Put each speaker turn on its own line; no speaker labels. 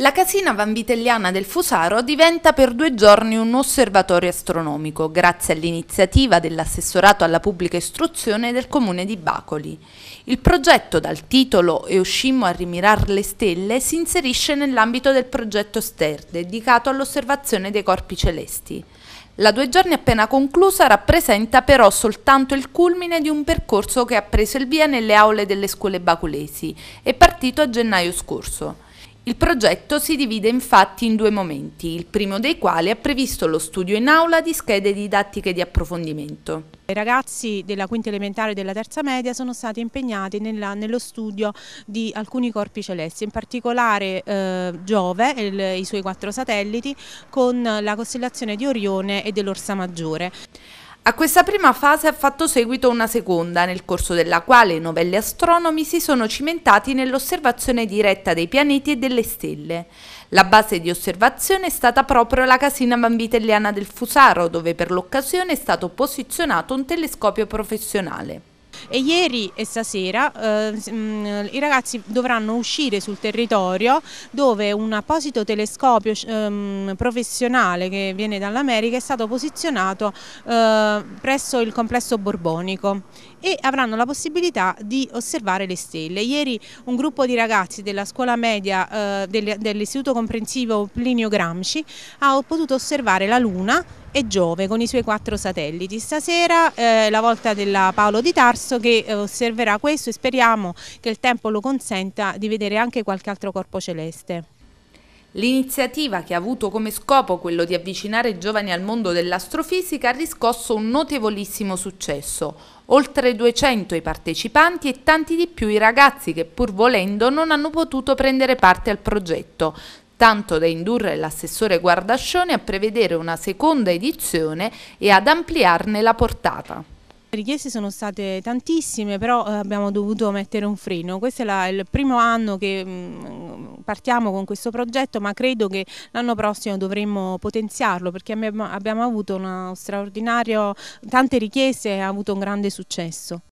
La casina vanvitelliana del Fusaro diventa per due giorni un osservatorio astronomico, grazie all'iniziativa dell'assessorato alla pubblica istruzione del comune di Bacoli. Il progetto dal titolo E uscimmo a rimirar le stelle si inserisce nell'ambito del progetto STER, dedicato all'osservazione dei corpi celesti. La due giorni appena conclusa rappresenta però soltanto il culmine di un percorso che ha preso il via nelle aule delle scuole baculesi, e partito a gennaio scorso. Il progetto si divide infatti in due momenti, il primo dei quali ha previsto lo studio in aula
di schede didattiche di approfondimento. I ragazzi della quinta elementare e della terza media sono stati impegnati nella, nello studio di alcuni corpi celesti, in particolare eh, Giove e i suoi quattro satelliti con la costellazione di Orione e dell'Orsa Maggiore. A questa prima fase ha fatto seguito una seconda, nel corso della
quale i novelli astronomi si sono cimentati nell'osservazione diretta dei pianeti e delle stelle. La base di osservazione è stata proprio la casina bambitelliana del Fusaro, dove per l'occasione è stato posizionato un telescopio professionale
e ieri e stasera eh, mm, i ragazzi dovranno uscire sul territorio dove un apposito telescopio ehm, professionale che viene dall'America è stato posizionato eh, presso il complesso borbonico e avranno la possibilità di osservare le stelle. Ieri un gruppo di ragazzi della scuola media eh, dell'Istituto Comprensivo Plinio Gramsci ha potuto osservare la Luna e Giove con i suoi quattro satelliti. Stasera eh, la volta della Paolo di Tarso che eh, osserverà questo e speriamo che il tempo lo consenta di vedere anche qualche altro corpo celeste. L'iniziativa, che ha avuto come scopo quello di avvicinare i giovani al mondo
dell'astrofisica, ha riscosso un notevolissimo successo. Oltre 200 i partecipanti e tanti di più i ragazzi che pur volendo non hanno potuto prendere parte al progetto tanto da indurre l'assessore Guardascione a prevedere una seconda edizione e ad ampliarne la portata.
Le richieste sono state tantissime, però eh, abbiamo dovuto mettere un freno. Questo è la, il primo anno che mm, partiamo con questo progetto, ma credo che l'anno prossimo dovremmo potenziarlo perché abbiamo, avuto una straordinaria, tante richieste e ha avuto un grande successo.